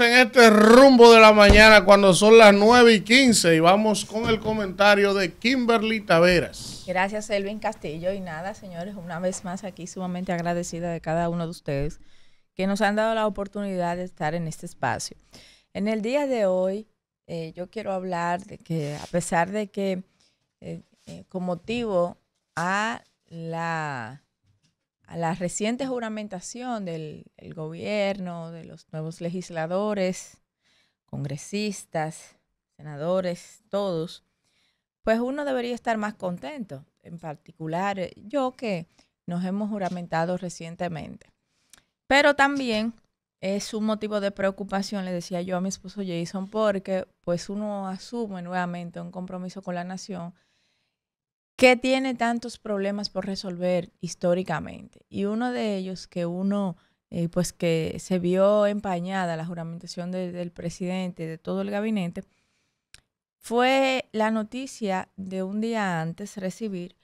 en este rumbo de la mañana cuando son las 9 y 15 y vamos con el comentario de Kimberly Taveras. Gracias, Elvin Castillo. Y nada, señores, una vez más aquí sumamente agradecida de cada uno de ustedes que nos han dado la oportunidad de estar en este espacio. En el día de hoy, eh, yo quiero hablar de que a pesar de que eh, eh, con motivo a la a la reciente juramentación del, gobierno, de los nuevos legisladores, congresistas, senadores, todos, pues uno debería estar más contento, en particular eh, yo que nos hemos juramentado recientemente. Pero también es un motivo de preocupación, le decía yo a mi esposo Jason, porque pues uno asume nuevamente un compromiso con la nación que tiene tantos problemas por resolver históricamente. Y uno de ellos que uno, eh, pues que se vio empañada la juramentación del presidente, de todo el gabinete, fue la noticia de un día antes recibir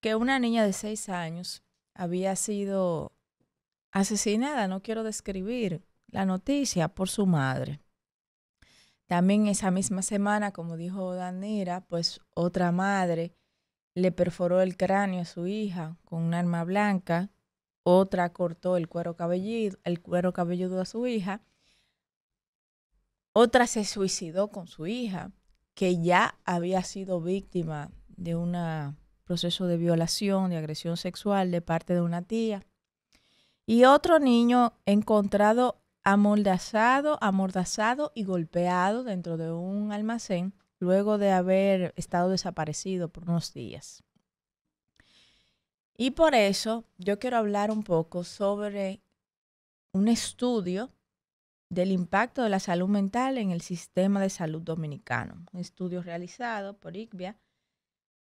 que una niña de seis años había sido asesinada, no quiero describir la noticia, por su madre. También esa misma semana, como dijo Danira, pues otra madre le perforó el cráneo a su hija con un arma blanca, otra cortó el cuero cabelludo, a su hija, otra se suicidó con su hija, que ya había sido víctima de un proceso de violación, de agresión sexual de parte de una tía. Y otro niño encontrado amordazado, amordazado y golpeado dentro de un almacén luego de haber estado desaparecido por unos días. Y por eso yo quiero hablar un poco sobre un estudio del impacto de la salud mental en el sistema de salud dominicano. Un estudio realizado por ICBIA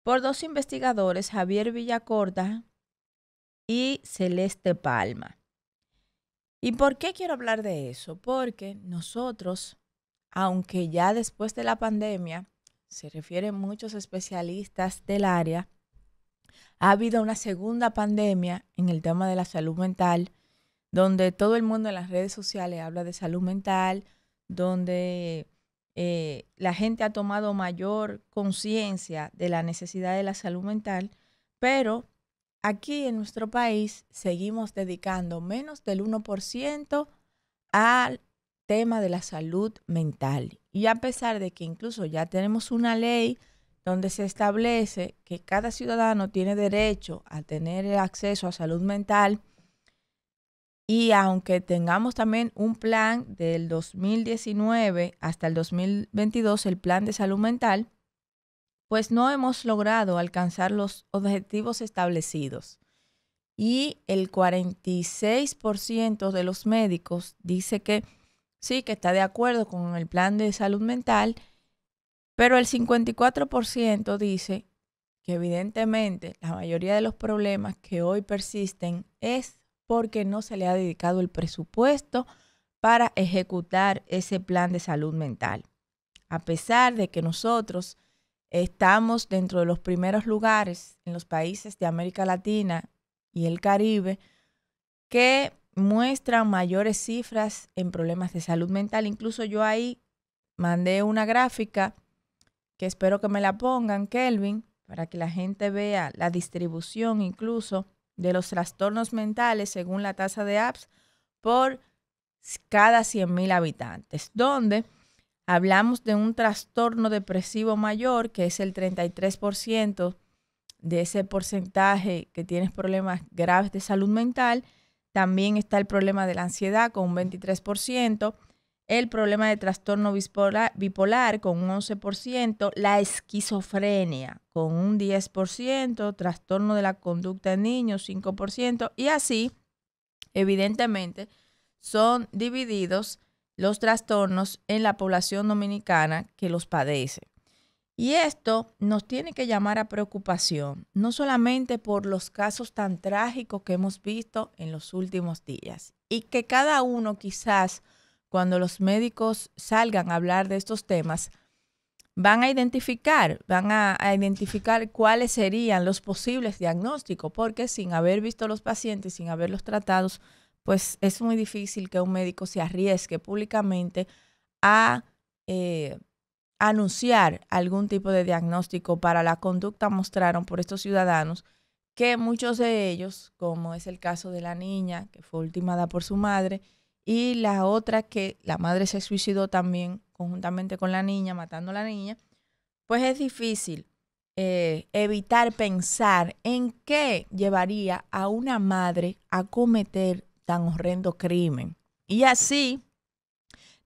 por dos investigadores, Javier Villacorta y Celeste Palma. ¿Y por qué quiero hablar de eso? Porque nosotros, aunque ya después de la pandemia se refieren muchos especialistas del área, ha habido una segunda pandemia en el tema de la salud mental, donde todo el mundo en las redes sociales habla de salud mental, donde eh, la gente ha tomado mayor conciencia de la necesidad de la salud mental, pero aquí en nuestro país seguimos dedicando menos del 1% al tema de la salud mental. Y a pesar de que incluso ya tenemos una ley donde se establece que cada ciudadano tiene derecho a tener acceso a salud mental, y aunque tengamos también un plan del 2019 hasta el 2022, el plan de salud mental, pues no hemos logrado alcanzar los objetivos establecidos. Y el 46% de los médicos dice que sí, que está de acuerdo con el plan de salud mental, pero el 54% dice que evidentemente la mayoría de los problemas que hoy persisten es porque no se le ha dedicado el presupuesto para ejecutar ese plan de salud mental. A pesar de que nosotros estamos dentro de los primeros lugares en los países de América Latina y el Caribe que muestran mayores cifras en problemas de salud mental. Incluso yo ahí mandé una gráfica que espero que me la pongan, Kelvin, para que la gente vea la distribución incluso de los trastornos mentales según la tasa de apps por cada 100.000 habitantes, donde hablamos de un trastorno depresivo mayor, que es el 33% de ese porcentaje que tienes problemas graves de salud mental, también está el problema de la ansiedad con un 23%, el problema de trastorno bipolar, con un 11%, la esquizofrenia con un 10%, trastorno de la conducta en niños 5% y así, evidentemente, son divididos los trastornos en la población dominicana que los padece. Y esto nos tiene que llamar a preocupación, no solamente por los casos tan trágicos que hemos visto en los últimos días, y que cada uno quizás cuando los médicos salgan a hablar de estos temas, van a identificar, van a, identificar cuáles serían los posibles diagnósticos, porque sin haber visto los pacientes, sin haberlos tratado, pues es muy difícil que un médico se arriesgue públicamente a eh, anunciar algún tipo de diagnóstico para la conducta mostraron por estos ciudadanos que muchos de ellos, como es el caso de la niña que fue ultimada por su madre, y la otra que la madre se suicidó también conjuntamente con la niña, matando a la niña, pues es difícil eh, evitar pensar en qué llevaría a una madre a cometer tan horrendo crimen. Y así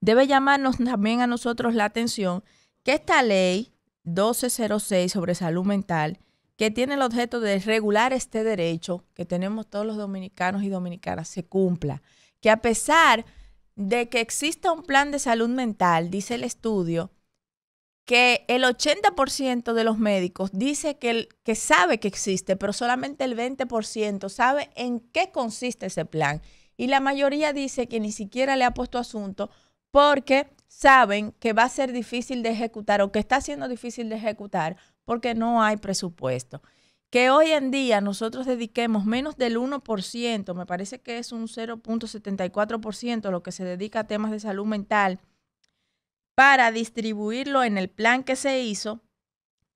debe llamarnos también a nosotros la atención que esta ley 1206 sobre salud mental, que tiene el objeto de regular este derecho que tenemos todos los dominicanos y dominicanas, se cumpla. Que a pesar de que exista un plan de salud mental, dice el estudio, que el 80% de los médicos dice que, el, que sabe que existe, pero solamente el 20% sabe en qué consiste ese plan. Y la mayoría dice que ni siquiera le ha puesto asunto porque saben que va a ser difícil de ejecutar o que está siendo difícil de ejecutar porque no hay presupuesto. Que hoy en día nosotros dediquemos menos del 1%, me parece que es un 0.74% lo que se dedica a temas de salud mental, para distribuirlo en el plan que se hizo,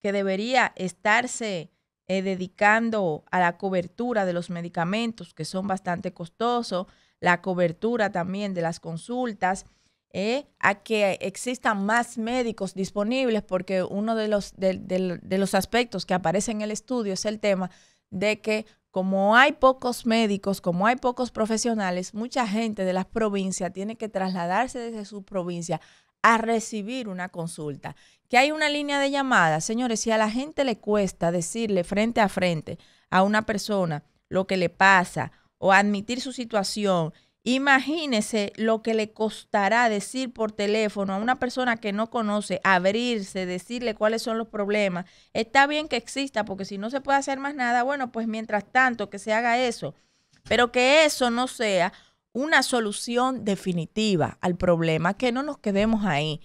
que debería estarse eh, dedicando a la cobertura de los medicamentos, que son bastante costosos, la cobertura también de las consultas, ¿eh? a que existan más médicos disponibles, porque uno de los, de, los aspectos que aparece en el estudio es el tema de que como hay pocos médicos, como hay pocos profesionales, mucha gente de las provincias tiene que trasladarse desde su provincia a recibir una consulta. Que hay una línea de llamada, señores, si a la gente le cuesta decirle frente a frente a una persona lo que le pasa o admitir su situación Imagínese lo que le costará decir por teléfono a una persona que no conoce, abrirse, decirle cuáles son los problemas. Está bien que exista, porque si no se puede hacer más nada, bueno, pues mientras tanto que se haga eso, pero que eso no sea una solución definitiva al problema, que no nos quedemos ahí.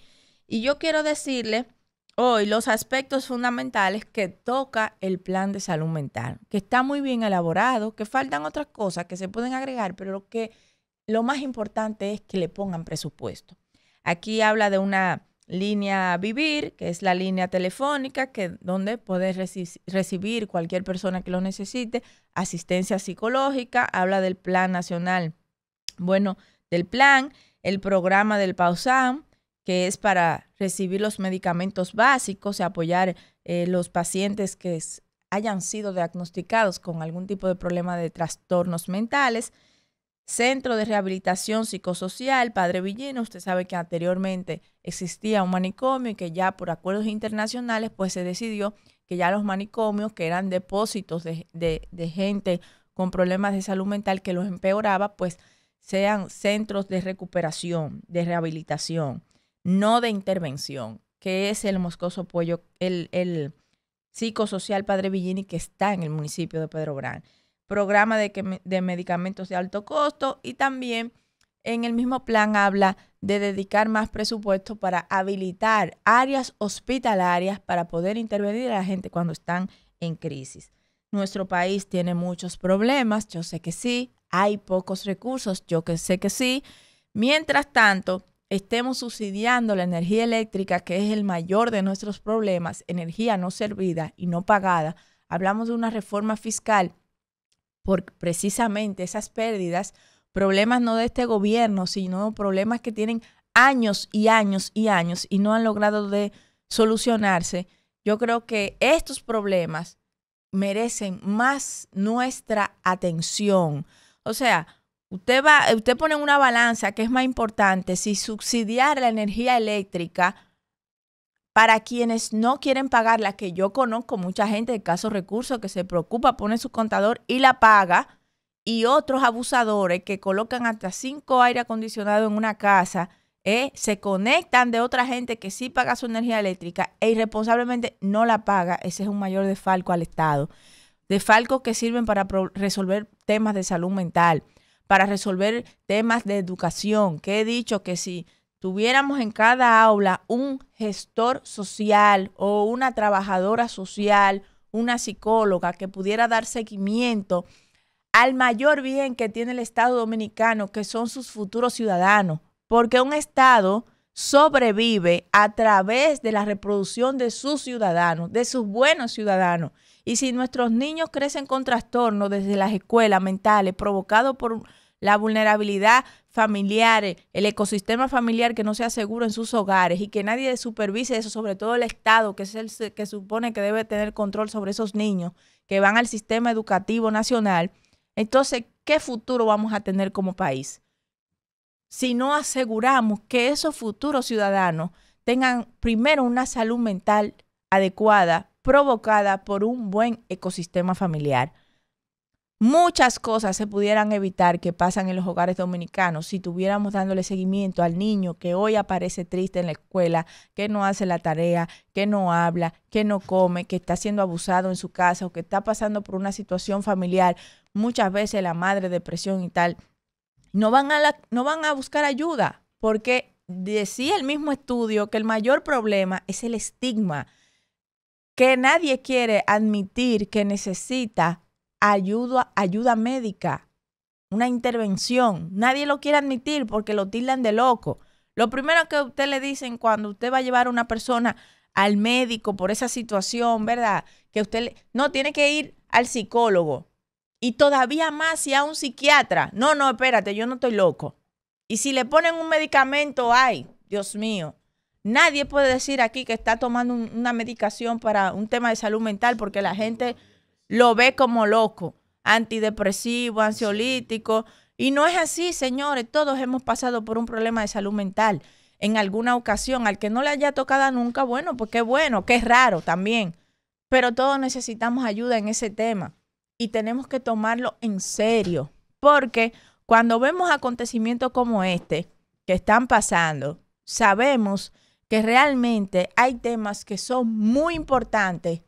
Y yo quiero decirle hoy los aspectos fundamentales que toca el plan de salud mental, que está muy bien elaborado, que faltan otras cosas que se pueden agregar, pero lo que lo más importante es que le pongan presupuesto. Aquí habla de una línea Vivir, que es la línea telefónica, que donde puedes recibir cualquier persona que lo necesite, asistencia psicológica, habla del plan nacional, bueno, del plan, el programa del PAUSAM, que es para recibir los medicamentos básicos y apoyar eh, los pacientes que hayan sido diagnosticados con algún tipo de problema de trastornos mentales. Centro de Rehabilitación Psicosocial Padre Villena. Usted sabe que anteriormente existía un manicomio y que ya por acuerdos internacionales pues se decidió que ya los manicomios, que eran depósitos de, gente con problemas de salud mental que los empeoraba, pues sean centros de recuperación, de rehabilitación, no de intervención, que es el moscoso pollo, el, psicosocial Padre Villini que está en el municipio de Pedro Gran programa de, de medicamentos de alto costo y también en el mismo plan habla de dedicar más presupuesto para habilitar áreas hospitalarias para poder intervenir a la gente cuando están en crisis. Nuestro país tiene muchos problemas, yo sé que sí, hay pocos recursos, yo que sé que sí. Mientras tanto, estemos subsidiando la energía eléctrica, que es el mayor de nuestros problemas, energía no servida y no pagada. Hablamos de una reforma fiscal por precisamente esas pérdidas, problemas no de este gobierno, sino problemas que tienen años y años y años y no han logrado de solucionarse, yo creo que estos problemas merecen más nuestra atención. O sea, usted va, usted pone una balanza que es más importante si subsidiar la energía eléctrica para quienes no quieren pagar pagarla, que yo conozco mucha gente de casos recursos que se preocupa, pone su contador y la paga, y otros abusadores que colocan hasta cinco aire acondicionado en una casa, eh, se conectan de otra gente que sí paga su energía eléctrica e irresponsablemente no la paga. Ese es un mayor desfalco al Estado. Desfalcos que sirven para resolver temas de salud mental, para resolver temas de educación. Que he dicho que sí tuviéramos en cada aula un gestor social o una trabajadora social, una psicóloga que pudiera dar seguimiento al mayor bien que tiene el Estado dominicano, que son sus futuros ciudadanos, porque un Estado sobrevive a través de la reproducción de sus ciudadanos, de sus buenos ciudadanos. Y si nuestros niños crecen con trastornos desde las escuelas mentales provocados por la vulnerabilidad familiares, eh, el ecosistema familiar que no sea seguro en sus hogares y que nadie supervise eso, sobre todo el Estado, que es el que supone que debe tener control sobre esos niños que van al sistema educativo nacional, entonces, ¿qué futuro vamos a tener como país? Si no aseguramos que esos futuros ciudadanos tengan primero una salud mental adecuada, provocada por un buen ecosistema familiar. Muchas cosas se pudieran evitar que pasan en los hogares dominicanos si tuviéramos dándole seguimiento al niño que hoy aparece triste en la escuela, que no hace la tarea, que no habla, que no come, que está siendo abusado en su casa o que está pasando por una situación familiar, muchas veces la madre depresión y tal, no van a, no van a buscar ayuda porque decía el mismo estudio que el mayor problema es el estigma, que nadie quiere admitir que necesita ayuda, ayuda médica, una intervención. Nadie lo quiere admitir porque lo tildan de loco. Lo primero que usted le dicen cuando usted va a llevar a una persona al médico por esa situación, ¿verdad? Que usted no tiene que ir al psicólogo. Y todavía más si a un psiquiatra. No, no, espérate, yo no estoy loco. Y si le ponen un medicamento, ay, Dios mío. Nadie puede decir aquí que está tomando una medicación para un tema de salud mental porque la gente lo ve como loco, antidepresivo, ansiolítico. Y no es así, señores. Todos hemos pasado por un problema de salud mental en alguna ocasión. Al que no le haya tocado nunca, bueno, pues qué bueno, qué raro también. Pero todos necesitamos ayuda en ese tema y tenemos que tomarlo en serio. Porque cuando vemos acontecimientos como este que están pasando, sabemos que realmente hay temas que son muy importantes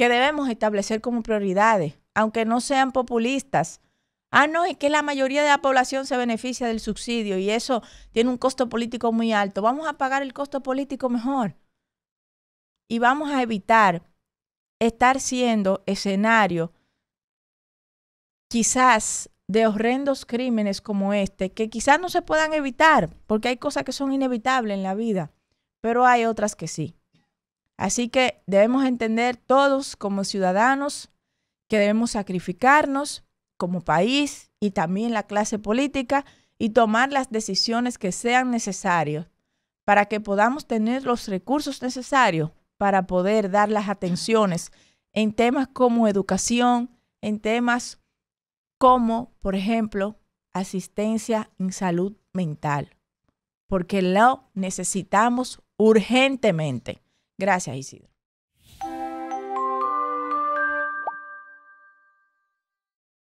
que debemos establecer como prioridades, aunque no sean populistas. Ah, no, es que la mayoría de la población se beneficia del subsidio y eso tiene un costo político muy alto. Vamos a pagar el costo político mejor y vamos a evitar estar siendo escenario quizás de horrendos crímenes como este, que quizás no se puedan evitar, porque hay cosas que son inevitables en la vida, pero hay otras que sí. Así que debemos entender todos como ciudadanos que debemos sacrificarnos como país y también la clase política y tomar las decisiones que sean necesarias para que podamos tener los recursos necesarios para poder dar las atenciones en temas como educación, en temas como, por ejemplo, asistencia en salud mental, porque lo necesitamos urgentemente. Gracias, Isidro.